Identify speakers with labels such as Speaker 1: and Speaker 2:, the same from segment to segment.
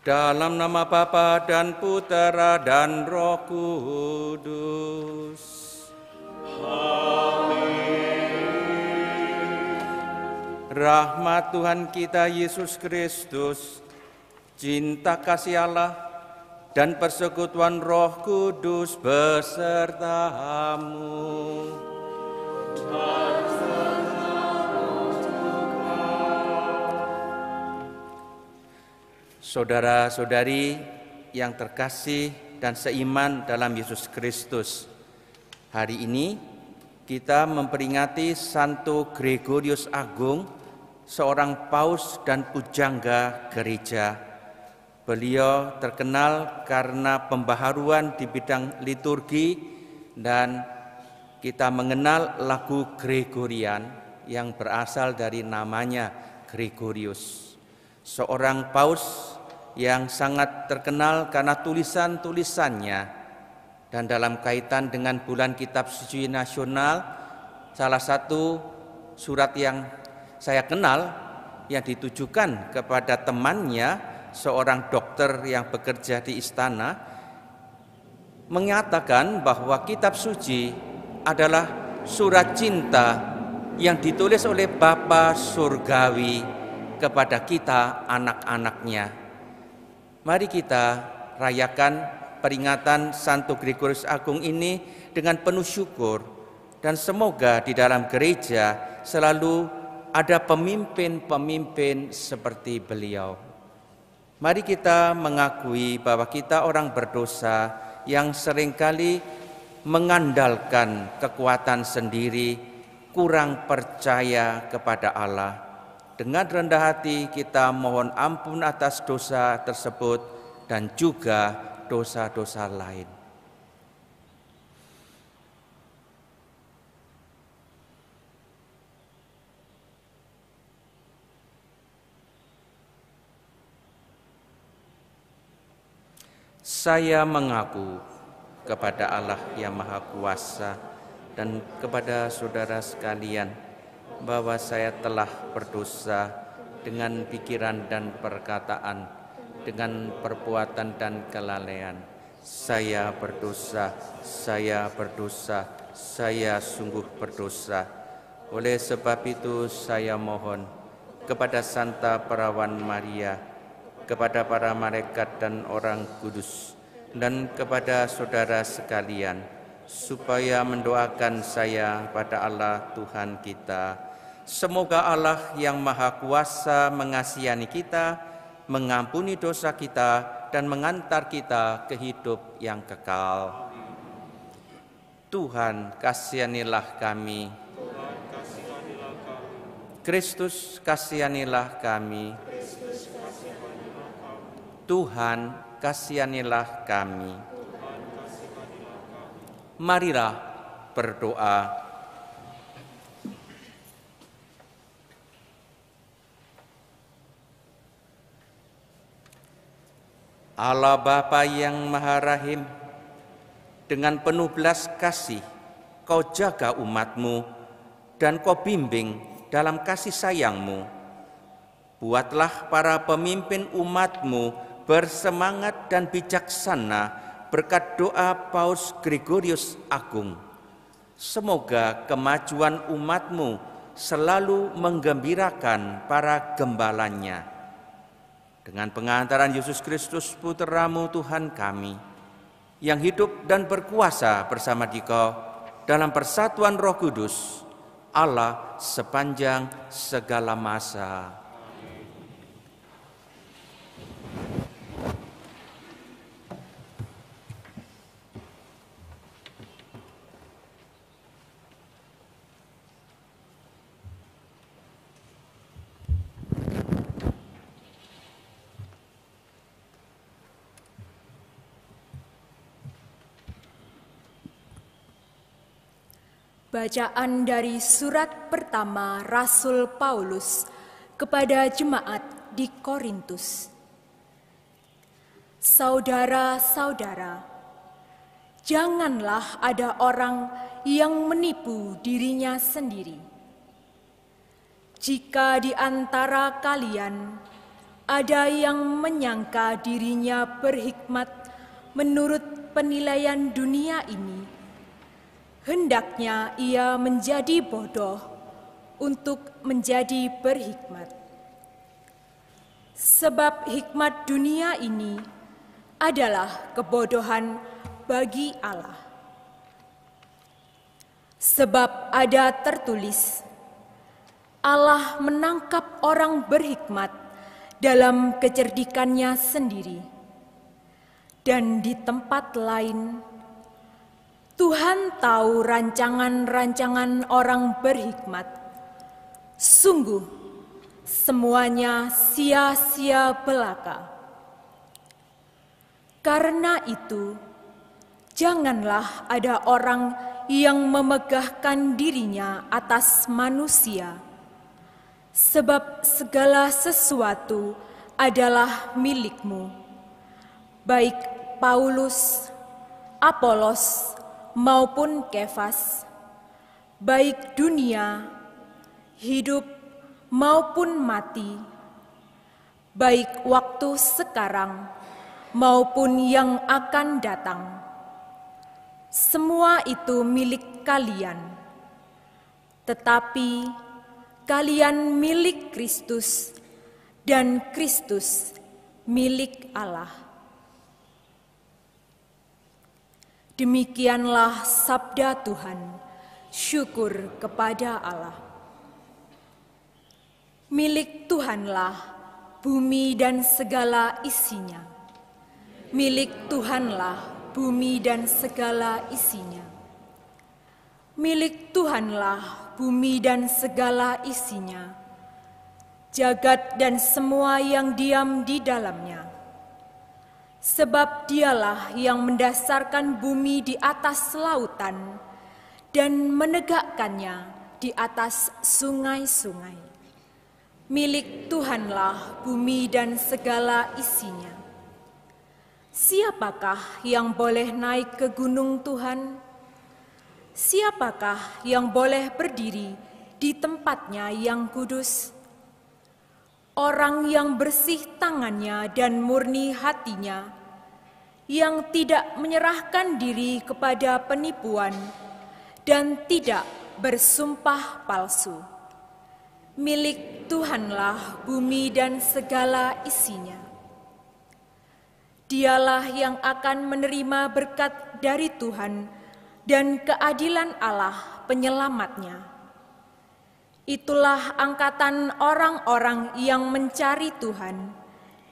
Speaker 1: Dalam nama Bapa dan Putera dan Roh Kudus. Rahmat Tuhan kita Yesus Kristus, cinta kasih Allah, dan persekutuan Roh Kudus besertamu. Saudara-saudari yang terkasih dan seiman dalam Yesus Kristus. Hari ini kita memperingati Santo Gregorius Agung, seorang paus dan pujangga gereja. Beliau terkenal karena pembaharuan di bidang liturgi dan kita mengenal lagu Gregorian yang berasal dari namanya Gregorius. Seorang paus yang sangat terkenal karena tulisan-tulisannya dan dalam kaitan dengan bulan kitab suci nasional salah satu surat yang saya kenal yang ditujukan kepada temannya seorang dokter yang bekerja di istana mengatakan bahwa kitab suci adalah surat cinta yang ditulis oleh Bapak Surgawi kepada kita anak-anaknya Mari kita rayakan peringatan Santo Gregorius Agung ini dengan penuh syukur dan semoga di dalam gereja selalu ada pemimpin-pemimpin seperti beliau. Mari kita mengakui bahwa kita orang berdosa yang seringkali mengandalkan kekuatan sendiri, kurang percaya kepada Allah. Dengan rendah hati kita mohon ampun atas dosa tersebut dan juga dosa-dosa lain. Saya mengaku kepada Allah yang Maha Kuasa dan kepada saudara sekalian bahwa saya telah berdosa dengan pikiran dan perkataan, dengan perbuatan dan kelalaian. Saya berdosa, saya berdosa, saya sungguh berdosa. Oleh sebab itu saya mohon kepada Santa Perawan Maria, kepada para malaikat dan orang kudus, dan kepada saudara sekalian, supaya mendoakan saya pada Allah Tuhan kita, Semoga Allah yang Maha Kuasa mengasihani kita, mengampuni dosa kita, dan mengantar kita ke hidup yang kekal. Tuhan, kasihanilah kami. Kristus, kasihanilah kami. Tuhan, kasihanilah kami. Marilah berdoa. Allah Bapa yang Maha Rahim, dengan penuh belas kasih kau jaga umatmu dan kau bimbing dalam kasih sayangmu. Buatlah para pemimpin umatmu bersemangat dan bijaksana berkat doa Paus Gregorius Agung. Semoga kemajuan umatmu selalu menggembirakan para gembalanya dengan pengantaran Yesus Kristus Putramu Tuhan kami, yang hidup dan berkuasa bersama Dikau dalam persatuan Roh Kudus, Allah sepanjang segala masa.
Speaker 2: Bacaan dari surat pertama Rasul Paulus kepada jemaat di Korintus. Saudara-saudara, janganlah ada orang yang menipu dirinya sendiri. Jika di antara kalian ada yang menyangka dirinya berhikmat menurut penilaian dunia ini, hendaknya ia menjadi bodoh untuk menjadi berhikmat. Sebab hikmat dunia ini adalah kebodohan bagi Allah. Sebab ada tertulis, Allah menangkap orang berhikmat dalam kecerdikannya sendiri, dan di tempat lain Tuhan tahu rancangan-rancangan orang berhikmat. Sungguh, semuanya sia-sia belaka. Karena itu, janganlah ada orang yang memegahkan dirinya atas manusia, sebab segala sesuatu adalah milikmu, baik Paulus, Apolos, maupun kefas, baik dunia, hidup maupun mati, baik waktu sekarang maupun yang akan datang. Semua itu milik kalian, tetapi kalian milik Kristus, dan Kristus milik Allah. Demikianlah sabda Tuhan. Syukur kepada Allah. Milik Tuhanlah bumi dan segala isinya. Milik Tuhanlah bumi dan segala isinya. Milik Tuhanlah bumi dan segala isinya. Jagat dan semua yang diam di dalamnya Sebab dialah yang mendasarkan bumi di atas lautan dan menegakkannya di atas sungai-sungai. Milik Tuhanlah bumi dan segala isinya. Siapakah yang boleh naik ke gunung Tuhan? Siapakah yang boleh berdiri di tempatnya yang kudus? orang yang bersih tangannya dan murni hatinya, yang tidak menyerahkan diri kepada penipuan dan tidak bersumpah palsu. Milik Tuhanlah bumi dan segala isinya. Dialah yang akan menerima berkat dari Tuhan dan keadilan Allah penyelamatnya Itulah angkatan orang-orang yang mencari Tuhan,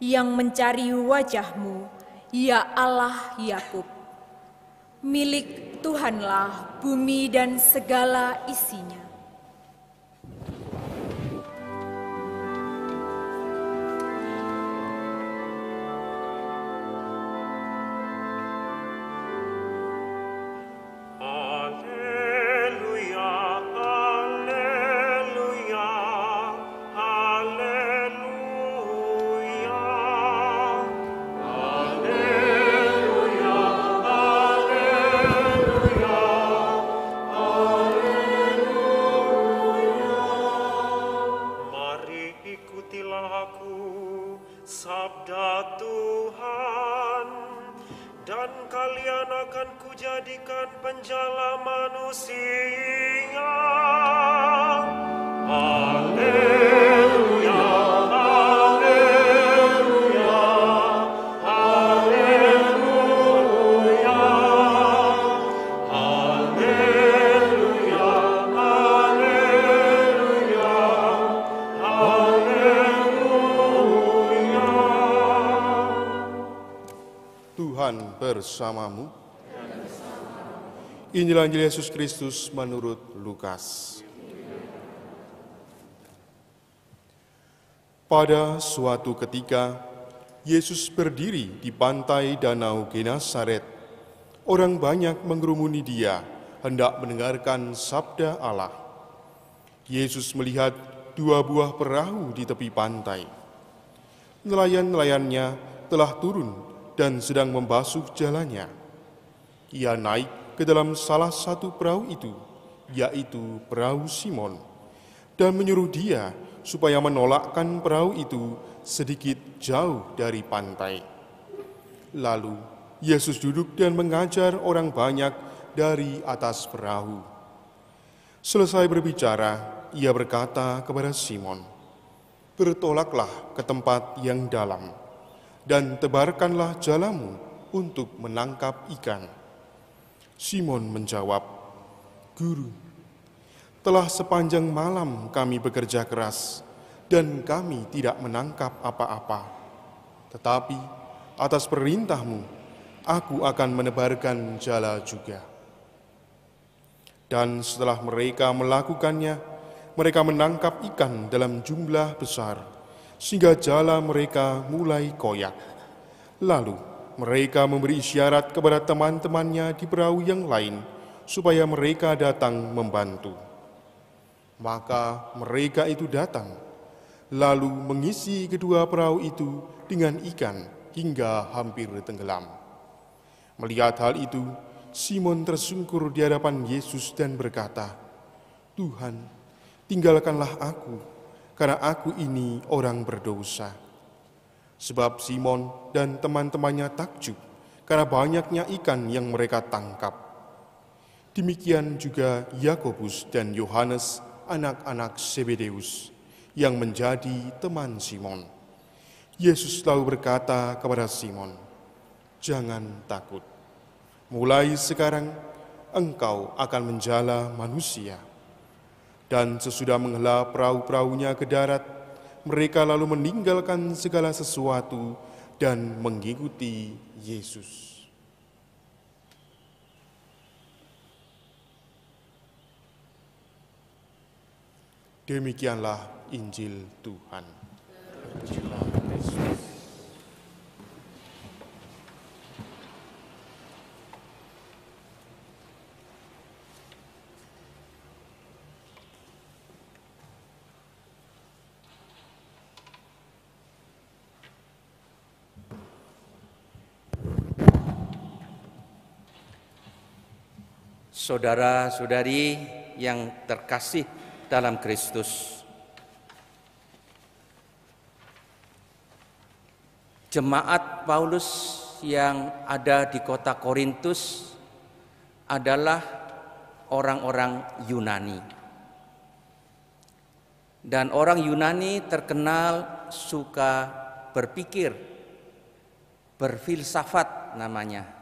Speaker 2: yang mencari wajahmu, ya Allah Yakub. Milik Tuhanlah bumi dan segala isinya.
Speaker 3: akan kujadikan penjala manusia. Haleluya, haleluya, haleluya, haleluya, haleluya, haleluya. Tuhan bersamamu Injil Injil Yesus Kristus menurut Lukas. Pada suatu ketika, Yesus berdiri di pantai Danau Genesaret. Orang banyak mengerumuni dia, hendak mendengarkan sabda Allah. Yesus melihat dua buah perahu di tepi pantai. Nelayan-nelayannya telah turun dan sedang membasuh jalannya. Ia naik ke dalam salah satu perahu itu, yaitu perahu Simon, dan menyuruh dia supaya menolakkan perahu itu sedikit jauh dari pantai. Lalu Yesus duduk dan mengajar orang banyak dari atas perahu. Selesai berbicara, ia berkata kepada Simon, "Bertolaklah ke tempat yang dalam dan tebarkanlah jalamu untuk menangkap ikan." Simon menjawab, Guru, telah sepanjang malam kami bekerja keras, dan kami tidak menangkap apa-apa. Tetapi atas perintahmu, aku akan menebarkan jala juga. Dan setelah mereka melakukannya, mereka menangkap ikan dalam jumlah besar, sehingga jala mereka mulai koyak. Lalu mereka memberi isyarat kepada teman-temannya di perahu yang lain, supaya mereka datang membantu. Maka mereka itu datang, lalu mengisi kedua perahu itu dengan ikan hingga hampir tenggelam. Melihat hal itu, Simon tersungkur di hadapan Yesus dan berkata, "Tuhan, tinggalkanlah aku, karena aku ini orang berdosa." Sebab Simon dan teman-temannya takjub karena banyaknya ikan yang mereka tangkap. Demikian juga Yakobus dan Yohanes, anak-anak Sebedeus, yang menjadi teman Simon. Yesus selalu berkata kepada Simon, "Jangan takut. Mulai sekarang engkau akan menjala manusia." Dan sesudah menghela perahu-perahunya ke darat, mereka lalu meninggalkan segala sesuatu dan mengikuti Yesus. Demikianlah Injil Tuhan. Terpujilah Yesus.
Speaker 1: saudara-saudari yang terkasih dalam Kristus. Jemaat Paulus yang ada di kota Korintus adalah orang-orang Yunani. Dan orang Yunani terkenal suka berpikir, berfilsafat namanya.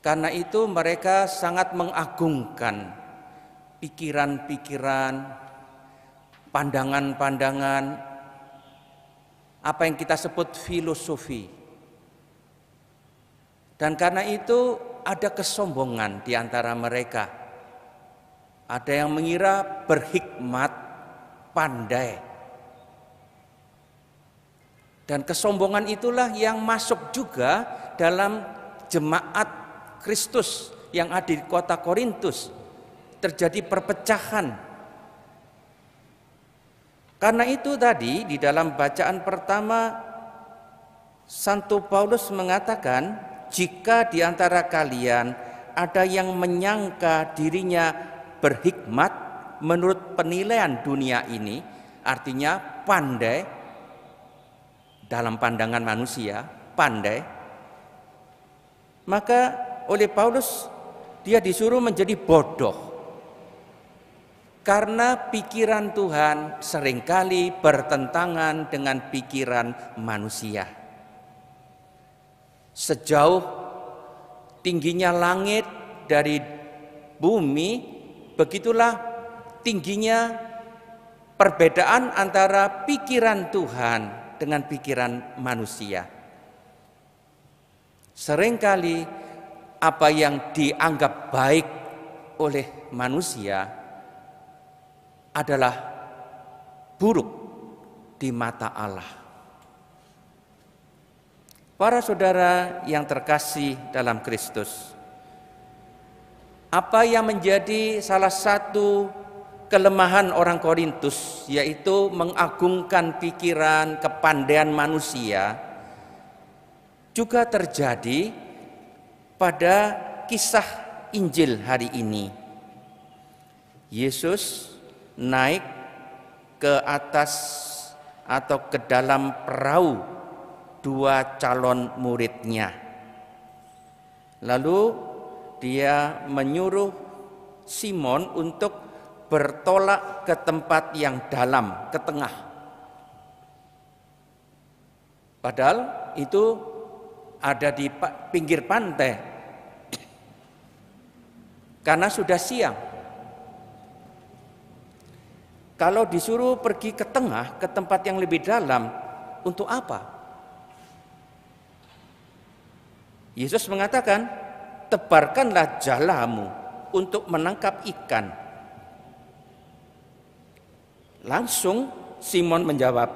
Speaker 1: Karena itu mereka sangat mengagungkan pikiran-pikiran, pandangan-pandangan, apa yang kita sebut filosofi. Dan karena itu ada kesombongan di antara mereka. Ada yang mengira berhikmat, pandai. Dan kesombongan itulah yang masuk juga dalam jemaat Kristus yang ada di kota Korintus terjadi perpecahan. Karena itu tadi di dalam bacaan pertama Santo Paulus mengatakan, jika di antara kalian ada yang menyangka dirinya berhikmat menurut penilaian dunia ini, artinya pandai dalam pandangan manusia, pandai, maka oleh Paulus dia disuruh menjadi bodoh karena pikiran Tuhan seringkali bertentangan dengan pikiran manusia. Sejauh tingginya langit dari bumi, begitulah tingginya perbedaan antara pikiran Tuhan dengan pikiran manusia. Seringkali apa yang dianggap baik oleh manusia adalah buruk di mata Allah. Para saudara yang terkasih dalam Kristus, apa yang menjadi salah satu kelemahan orang Korintus, yaitu mengagungkan pikiran kepandaian manusia, juga terjadi pada kisah Injil hari ini. Yesus naik ke atas atau ke dalam perahu dua calon muridnya. Lalu dia menyuruh Simon untuk bertolak ke tempat yang dalam, ke tengah. Padahal itu ada di pinggir pantai karena sudah siang. Kalau disuruh pergi ke tengah, ke tempat yang lebih dalam, untuk apa? Yesus mengatakan, "Tebarkanlah jalamu untuk menangkap ikan." Langsung Simon menjawab,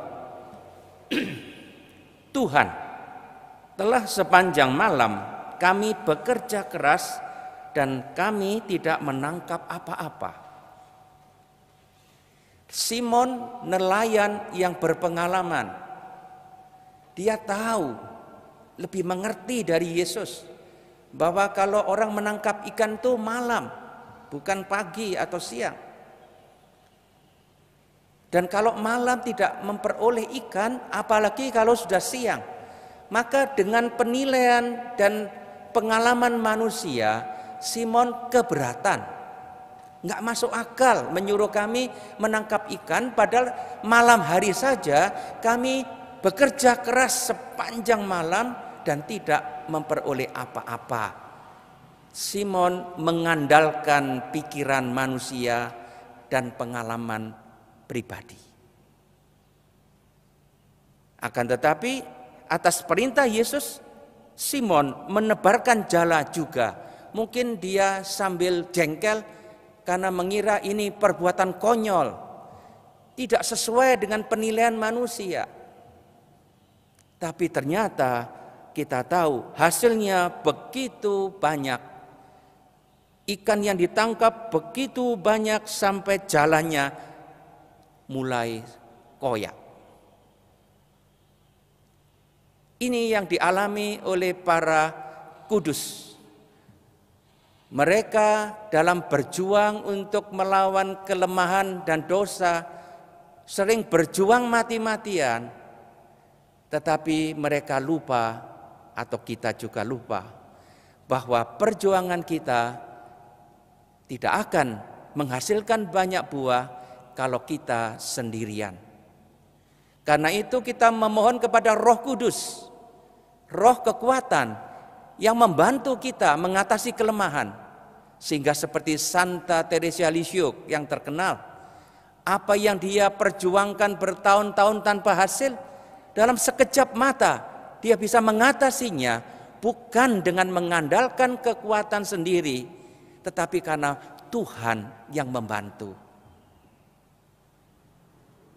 Speaker 1: "Tuhan, telah sepanjang malam kami bekerja keras dan kami tidak menangkap apa-apa. Simon nelayan yang berpengalaman. Dia tahu, lebih mengerti dari Yesus bahwa kalau orang menangkap ikan itu malam, bukan pagi atau siang. Dan kalau malam tidak memperoleh ikan, apalagi kalau sudah siang. Maka dengan penilaian dan pengalaman manusia, Simon keberatan. Nggak masuk akal menyuruh kami menangkap ikan padahal malam hari saja kami bekerja keras sepanjang malam dan tidak memperoleh apa-apa. Simon mengandalkan pikiran manusia dan pengalaman pribadi. Akan tetapi atas perintah Yesus, Simon menebarkan jala juga. Mungkin dia sambil jengkel karena mengira ini perbuatan konyol, tidak sesuai dengan penilaian manusia. Tapi ternyata kita tahu hasilnya begitu banyak. Ikan yang ditangkap begitu banyak sampai jalannya mulai koyak. Ini yang dialami oleh para kudus. Mereka dalam berjuang untuk melawan kelemahan dan dosa sering berjuang mati-matian, tetapi mereka lupa atau kita juga lupa bahwa perjuangan kita tidak akan menghasilkan banyak buah kalau kita sendirian. Karena itu kita memohon kepada Roh Kudus, roh kekuatan yang membantu kita mengatasi kelemahan. Sehingga seperti Santa Teresa Lisieux yang terkenal, apa yang dia perjuangkan bertahun-tahun tanpa hasil, dalam sekejap mata dia bisa mengatasinya bukan dengan mengandalkan kekuatan sendiri, tetapi karena Tuhan yang membantu.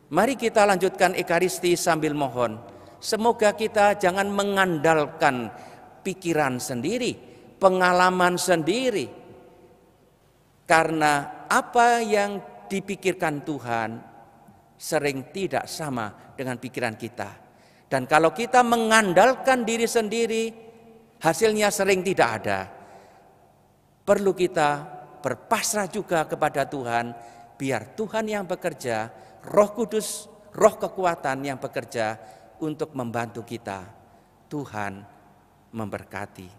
Speaker 1: Mari kita lanjutkan Ekaristi sambil mohon. Semoga kita jangan mengandalkan pikiran sendiri, pengalaman sendiri. Karena apa yang dipikirkan Tuhan sering tidak sama dengan pikiran kita. Dan kalau kita mengandalkan diri sendiri, hasilnya sering tidak ada. Perlu kita berpasrah juga kepada Tuhan, biar Tuhan yang bekerja Roh Kudus, roh kekuatan yang bekerja untuk membantu kita. Tuhan memberkati.